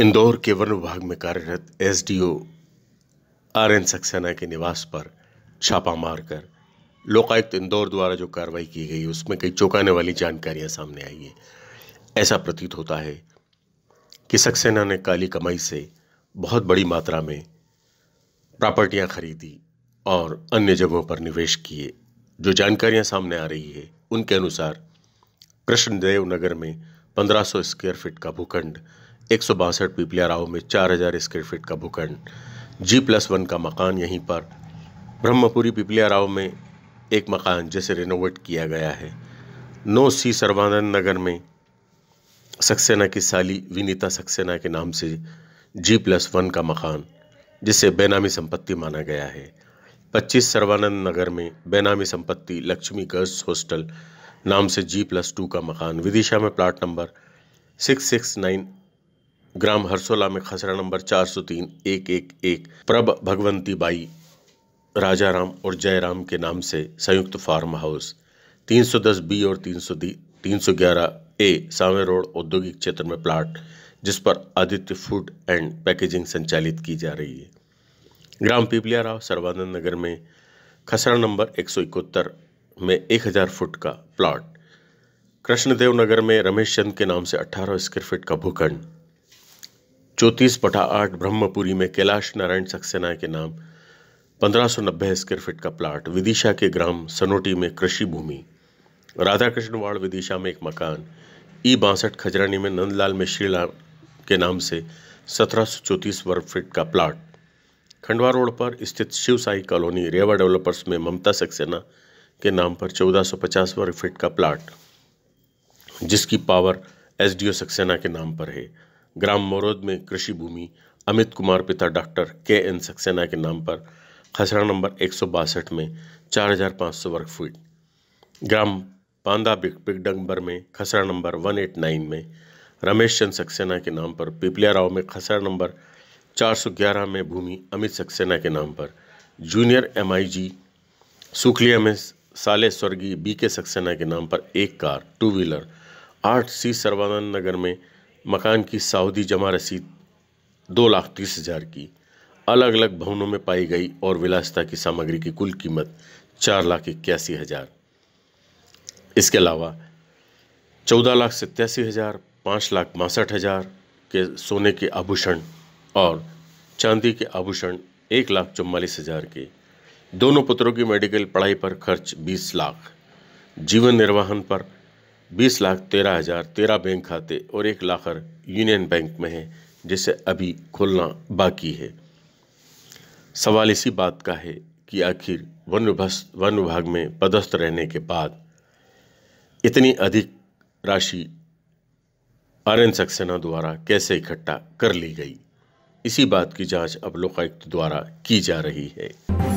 इंदौर के वन विभाग में कार्यरत एसडीओ आरएन सक्सेना के निवास पर छापा मारकर लोकायुक्त इंदौर द्वारा जो कार्रवाई की गई उसमें कई चौंकाने वाली जानकारियां सामने आई है ऐसा प्रतीत होता है कि सक्सेना ने काली कमाई से बहुत बड़ी मात्रा में प्रॉपर्टियां खरीदी और अन्य जगहों पर निवेश किए जो जानकारियां सामने आ रही है उनके अनुसार कृष्णदेव नगर में 1500 स्क्वायर फीट का भूखंड एक सौ बासठ पिपलिया राव में चार हज़ार स्क्वेयर फीट का भूखंड जी प्लस वन का मकान यहीं पर ब्रह्मपुरी पिपलिया राव में एक मकान जिसे रिनोवेट किया गया है नो सी सर्वानंद नगर में सक्सेना की साली विनीता सक्सेना के नाम से जी प्लस वन का मकान जिसे बेनामी संपत्ति माना गया है पच्चीस सर्वानंद नगर में बेनामी संपत्ति लक्ष्मी गर्ल्स हॉस्टल नाम से जी प्लस टू का मकान विदिशा में plot number six six nine ग्राम हरसोला में खसरा नंबर चार सौ तीन एक एक एक प्रभ भगवंती बाई राजाराम और जयराम के नाम से संयुक्त फार्म हाउस 310 बी और 300 दी तीन ए सावे रोड औद्योगिक क्षेत्र में प्लाट जिस पर आदित्य फूड एंड पैकेजिंग संचालित की जा रही है ग्राम पीपलिया राव सर्वानंद नगर में खसरा नंबर एक में हज़ार फुट का प्लाट कृष्णदेव नगर में रमेश चंद के नाम से 18 स्क्वायर फीट का भूखंड चौंतीस पटा आठ ब्रह्मपुरी में कैलाश नारायण सक्सेना के नाम 1590 स्क्वेयर फीट का प्लाट विदिशा के ग्राम सनोटी में कृषि भूमि राधा कृष्णवाड़ विदिशा में एक मकान ई बासठ खजरानी में नंदलाल मिश्रीला के नाम से सत्रह वर्ग फीट का प्लाट खंडवा रोड पर स्थित शिव साई कॉलोनी रेवा डेवलपर्स में ममता सक्सेना के नाम पर 1450 वर्ग फीट का प्लाट जिसकी पावर एसडीओ सक्सेना के नाम पर है ग्राम मोरद में कृषि भूमि अमित कुमार पिता डॉक्टर के एन सक्सेना के नाम पर खसरा नंबर एक सौ बासठ में चार हज़ार पाँच सौ वर्ग फीट ग्राम पांदा पिकडम्बर में खसरा नंबर वन एट नाइन में रमेश चंद सक्सेना के नाम पर पिपलिया राव में खसरा नंबर चार सौ ग्यारह में भूमि अमित सक्सेना के नाम पर जूनियर एमआईजी सुखलिया में साले स्वर्गीय बी के सक्सेना के नाम पर एक कार टू व्हीलर आठ सी सर्वानंद नगर में मकान की सावधी जमा रसीद दो लाख तीस हज़ार की अलग अलग भवनों में पाई गई और विलासिता की सामग्री की कुल कीमत चार लाख इक्यासी हज़ार इसके अलावा चौदह लाख सत्यासी हज़ार पाँच लाख बासठ हज़ार के सोने के आभूषण और चांदी के आभूषण एक लाख चौवालीस हज़ार के दोनों पुत्रों की मेडिकल पढ़ाई पर खर्च बीस लाख जीवन निर्वाहन पर बीस लाख तेरह हज़ार तेरह बैंक खाते और एक लाखर यूनियन बैंक में है जिसे अभी खोलना बाकी है सवाल इसी बात का है कि आखिर वन विभाग वन विभाग में पदस्थ रहने के बाद इतनी अधिक राशि आर एन सक्सेना द्वारा कैसे इकट्ठा कर ली गई इसी बात की जांच अब लोकायुक्त द्वारा की जा रही है